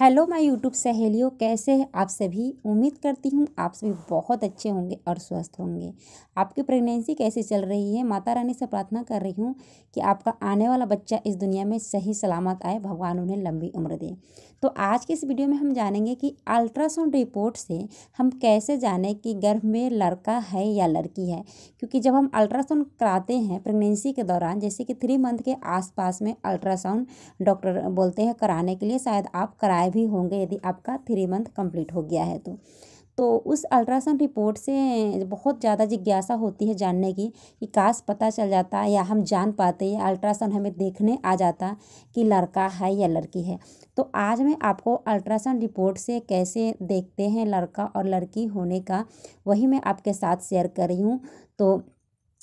hello my YouTube सहेलियों कैसे हैं आप सभी उम्मीद करती हूँ आप सभी बहुत अच्छे होंगे और स्वस्थ होंगे आपकी प्रेगनेंसी कैसे चल रही है माता रानी से प्रार्थना कर रही हूँ कि आपका आने वाला बच्चा इस दुनिया में सही सलामत आए भगवान उन्हें लंबी उम्र दे तो आज की इस वीडियो में हम जानेंगे कि अल्ट्रासाउंड रिपोर्ट से हम कैसे जाने कि गर्भ में लड़का है या लड़की है क्योंकि जब हम अल्ट्रासाउंड कराते हैं प्रेगनेंसी के दौरान जैसे कि थ्री मंथ के आसपास में अल्ट्रासाउंड डॉक्टर बोलते हैं कराने के लिए शायद आप कराए भी होंगे यदि आपका थ्री मंथ कम्प्लीट हो गया है तो तो उस अल्ट्रासाउंड रिपोर्ट से बहुत ज़्यादा जिज्ञासा होती है जानने की कि काश पता चल जाता या हम जान पाते या अल्ट्रासाउंड हमें देखने आ जाता कि लड़का है या लड़की है तो आज मैं आपको अल्ट्रासाउंड रिपोर्ट से कैसे देखते हैं लड़का और लड़की होने का वही मैं आपके साथ शेयर कर रही हूँ तो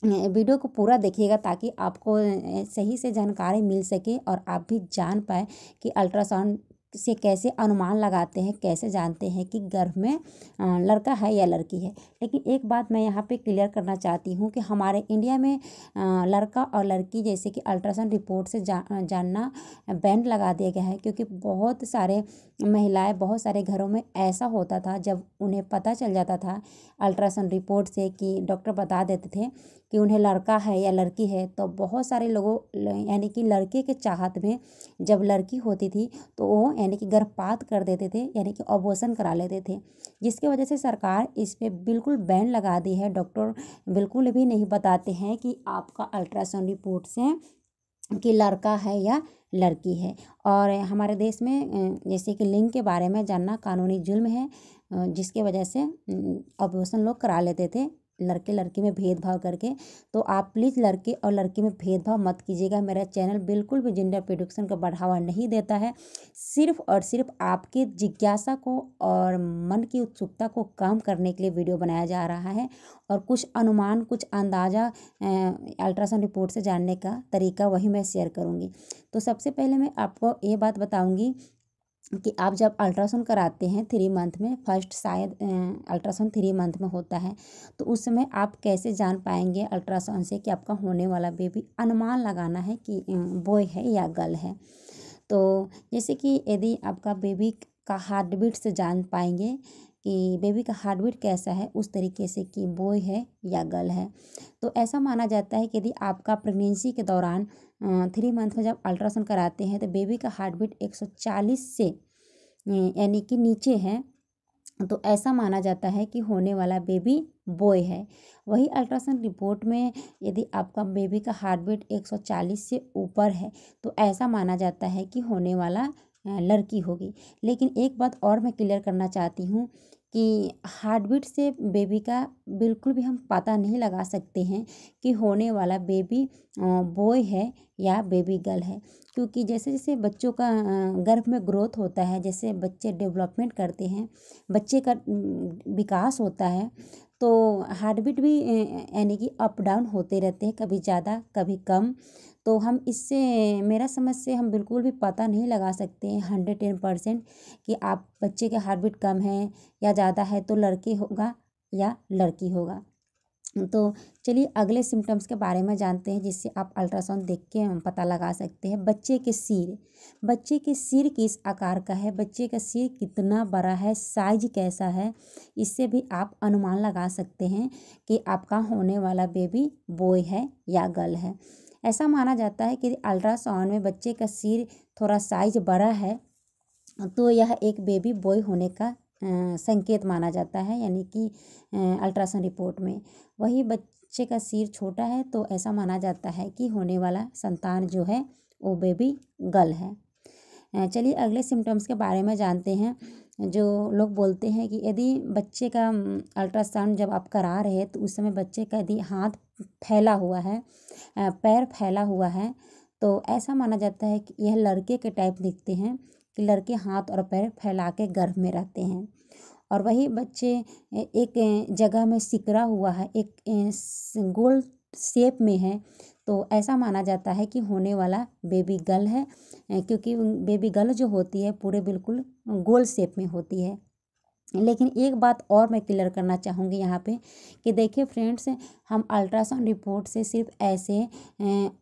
वीडियो को पूरा देखिएगा ताकि आपको सही से जानकारी मिल सके और आप भी जान पाए कि अल्ट्रासाउंड से कैसे अनुमान लगाते हैं कैसे जानते हैं कि गर्भ में लड़का है या लड़की है लेकिन एक बात मैं यहाँ पे क्लियर करना चाहती हूँ कि हमारे इंडिया में लड़का और लड़की जैसे कि अल्ट्रासाउंड रिपोर्ट से जा, जानना बैंड लगा दिया गया है क्योंकि बहुत सारे महिलाएं बहुत सारे घरों में ऐसा होता था जब उन्हें पता चल जाता था अल्ट्रासाउंड रिपोर्ट से कि डॉक्टर बता देते थे कि उन्हें लड़का है या लड़की है तो बहुत सारे लोगों यानी कि लड़के के चाहत में जब लड़की होती थी तो वो यानी कि गर्भपात कर देते थे यानी कि ऑबोसन करा लेते थे जिसकी वजह से सरकार इस पर बिल्कुल बैन लगा दी है डॉक्टर बिल्कुल भी नहीं बताते हैं कि आपका अल्ट्रासाउंड रिपोर्ट से कि लड़का है या लड़की है और हमारे देश में जैसे कि लिंग के बारे में जानना कानूनी जुल्म है जिसके वजह से ऑपरेशन लोग करा लेते थे लड़के लड़के में भेदभाव करके तो आप प्लीज़ लड़के और लड़की में भेदभाव मत कीजिएगा मेरा चैनल बिल्कुल भी जेंडर प्रोडक्शन का बढ़ावा नहीं देता है सिर्फ और सिर्फ आपके जिज्ञासा को और मन की उत्सुकता को कम करने के लिए वीडियो बनाया जा रहा है और कुछ अनुमान कुछ अंदाज़ा अल्ट्रासाउंड रिपोर्ट से जानने का तरीका वही मैं शेयर करूँगी तो सबसे पहले मैं आपको ये बात बताऊँगी कि आप जब अल्ट्रासाउंड कराते हैं थ्री मंथ में फर्स्ट शायद अल्ट्रासाउंड थ्री मंथ में होता है तो उस समय आप कैसे जान पाएंगे अल्ट्रासाउंड से कि आपका होने वाला बेबी अनुमान लगाना है कि बॉय है या गर्ल है तो जैसे कि यदि आपका बेबी का हार्ट बीट से जान पाएंगे कि बेबी का हार्ट बीट कैसा है उस तरीके से कि बॉय है या गर्ल है तो ऐसा माना जाता है कि यदि आपका प्रेगनेंसी के दौरान थ्री मंथ में जब अल्ट्रासाउंड कराते हैं तो बेबी का हार्ट बीट एक सौ चालीस से यानी कि नीचे है तो ऐसा माना जाता है कि होने वाला बेबी बॉय है वही अल्ट्रासाउंड रिपोर्ट में यदि आपका बेबी का हार्ट बीट एक सौ चालीस से ऊपर है तो ऐसा माना जाता है कि होने वाला लड़की होगी लेकिन एक बात और मैं क्लियर करना चाहती हूँ कि हार्ट बीट से बेबी का बिल्कुल भी हम पता नहीं लगा सकते हैं कि होने वाला बेबी बॉय है या बेबी गर्ल है क्योंकि जैसे जैसे बच्चों का गर्भ में ग्रोथ होता है जैसे बच्चे डेवलपमेंट करते हैं बच्चे का विकास होता है तो हार्ट बीट भी यानी कि अप डाउन होते रहते हैं कभी ज़्यादा कभी कम तो हम इससे मेरा समझ से हम बिल्कुल भी पता नहीं लगा सकते हैं हंड्रेड टेन परसेंट कि आप बच्चे के हार्ट बीट कम है या ज़्यादा है तो लड़के होगा या लड़की होगा तो चलिए अगले सिम्टम्स के बारे में जानते हैं जिससे आप अल्ट्रासाउंड देख के पता लगा सकते हैं बच्चे के सिर बच्चे के सिर किस आकार का है बच्चे का सिर कितना बड़ा है साइज कैसा है इससे भी आप अनुमान लगा सकते हैं कि आपका होने वाला बेबी बॉय है या गर्ल है ऐसा माना जाता है कि अल्ट्रासाउंड में बच्चे का सिर थोड़ा साइज बड़ा है तो यह एक बेबी बॉय होने का संकेत माना जाता है यानी कि अल्ट्रासाउंड रिपोर्ट में वही बच्चे का सिर छोटा है तो ऐसा माना जाता है कि होने वाला संतान जो है वो बेबी गर्ल है चलिए अगले सिम्टम्स के बारे में जानते हैं जो लोग बोलते हैं कि यदि बच्चे का अल्ट्रासाउंड जब आप करा रहे हैं तो उस समय बच्चे का यदि हाथ फैला हुआ है पैर फैला हुआ है तो ऐसा माना जाता है कि यह लड़के के टाइप दिखते हैं कि लड़के हाथ और पैर फैला के गर्भ में रहते हैं और वही बच्चे एक जगह में सिकरा हुआ है एक गोल शेप में है तो ऐसा माना जाता है कि होने वाला बेबी गर्ल है क्योंकि बेबी गर्ल जो होती है पूरे बिल्कुल गोल शेप में होती है लेकिन एक बात और मैं क्लियर करना चाहूँगी यहाँ पे कि देखिए फ्रेंड्स हम अल्ट्रासाउंड रिपोर्ट से सिर्फ ऐसे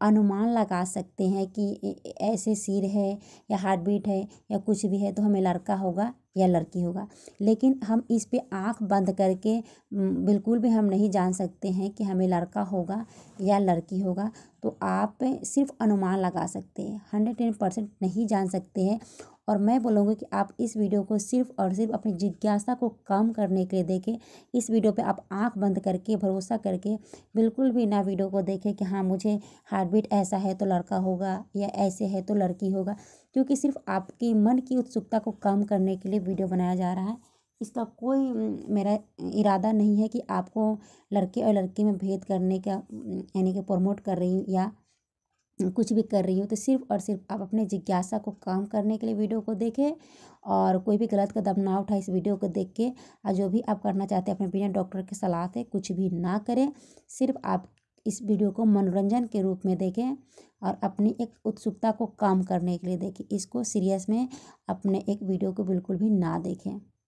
अनुमान लगा सकते हैं कि ऐसे सिर है या हार्ट बीट है या कुछ भी है तो हमें लड़का होगा या लड़की होगा लेकिन हम इस पे आंख बंद करके बिल्कुल भी हम नहीं जान सकते हैं कि हमें लड़का होगा या लड़की होगा तो आप सिर्फ अनुमान लगा सकते हैं हंड्रेड टेन परसेंट नहीं जान सकते हैं और मैं बोलूँगी कि आप इस वीडियो को सिर्फ और सिर्फ अपनी जिज्ञासा को कम करने के लिए देखें इस वीडियो पे आप आंख बंद करके भरोसा करके बिल्कुल भी ना वीडियो को देखें कि हाँ मुझे हार्ट बीट ऐसा है तो लड़का होगा या ऐसे है तो लड़की होगा क्योंकि सिर्फ आपके मन की उत्सुकता को कम करने के लिए वीडियो बनाया जा रहा है इसका कोई मेरा इरादा नहीं है कि आपको लड़के और लड़की में भेद करने का यानी कि प्रमोट कर रही हूँ या कुछ भी कर रही हो तो सिर्फ और सिर्फ आप अपने जिज्ञासा को काम करने के लिए वीडियो को देखें और कोई भी गलत कदम ना उठाए इस वीडियो को देख के और जो भी आप करना चाहते हैं अपने बिना डॉक्टर के सलाह से कुछ भी ना करें सिर्फ आप इस वीडियो को मनोरंजन के रूप में देखें और अपनी एक उत्सुकता को काम करने के लिए देखें इसको सीरियस में अपने एक वीडियो को बिल्कुल भी ना देखें